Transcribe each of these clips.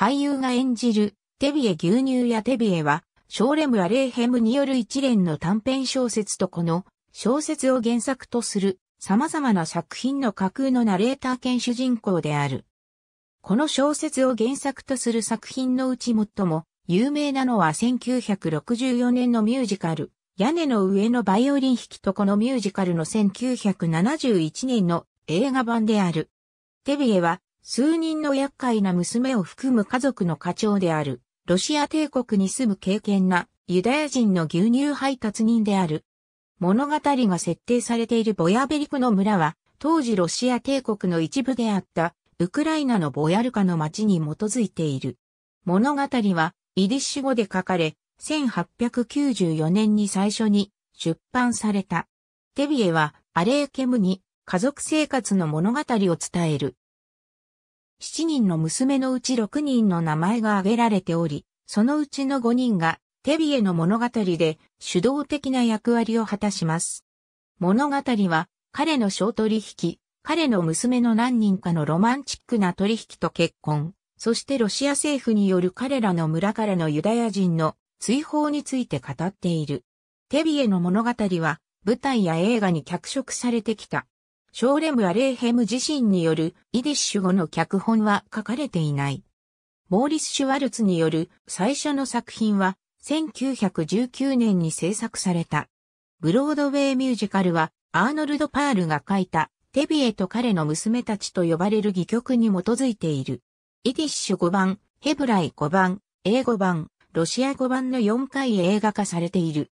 俳優が演じるテビエ牛乳やテビエは、ショーレム・アレーヘムによる一連の短編小説とこの小説を原作とする様々な作品の架空のナレーター兼主人公である。この小説を原作とする作品のうち最も有名なのは1964年のミュージカル、屋根の上のバイオリン弾きとこのミュージカルの1971年の映画版である。テビエは数人の厄介な娘を含む家族の課長である、ロシア帝国に住む敬虔なユダヤ人の牛乳配達人である。物語が設定されているボヤベリクの村は、当時ロシア帝国の一部であった、ウクライナのボヤルカの町に基づいている。物語は、イディッシュ語で書かれ、1894年に最初に出版された。テビエはアレーケムに家族生活の物語を伝える7人の娘のうち6人の名前が挙げられており、そのうちの5人がテビエの物語で主導的な役割を果たします。物語は彼の小取引、彼の娘の何人かのロマンチックな取引と結婚、そしてロシア政府による彼らの村からのユダヤ人の追放について語っている。テビエの物語は舞台や映画に脚色されてきた。ショーレム・アレーヘム自身によるイディッシュ語の脚本は書かれていない。モーリス・シュワルツによる最初の作品は1919年に制作された。ブロードウェイミュージカルはアーノルド・パールが書いたテビエと彼の娘たちと呼ばれる戯曲に基づいている。イディッシュ5番、ヘブライ5番、英語版、ロシア語版の4回映画化されている。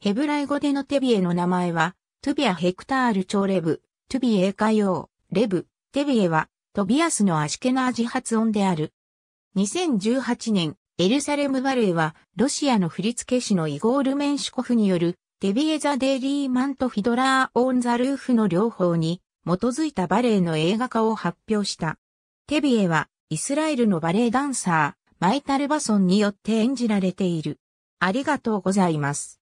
ヘブライ語でのテビエの名前は、トゥビア・ヘクタール・チョーレブ、トゥビエ歌謡、レブ、テビエは、トビアスのアシケナージ発音である。2018年、エルサレムバレーは、ロシアの振付師のイゴール・メンシュコフによる、テビエ・ザ・デイリー・マント・フィドラー・オン・ザ・ルーフの両方に、基づいたバレエの映画化を発表した。テビエは、イスラエルのバレエダンサー、マイタルバソンによって演じられている。ありがとうございます。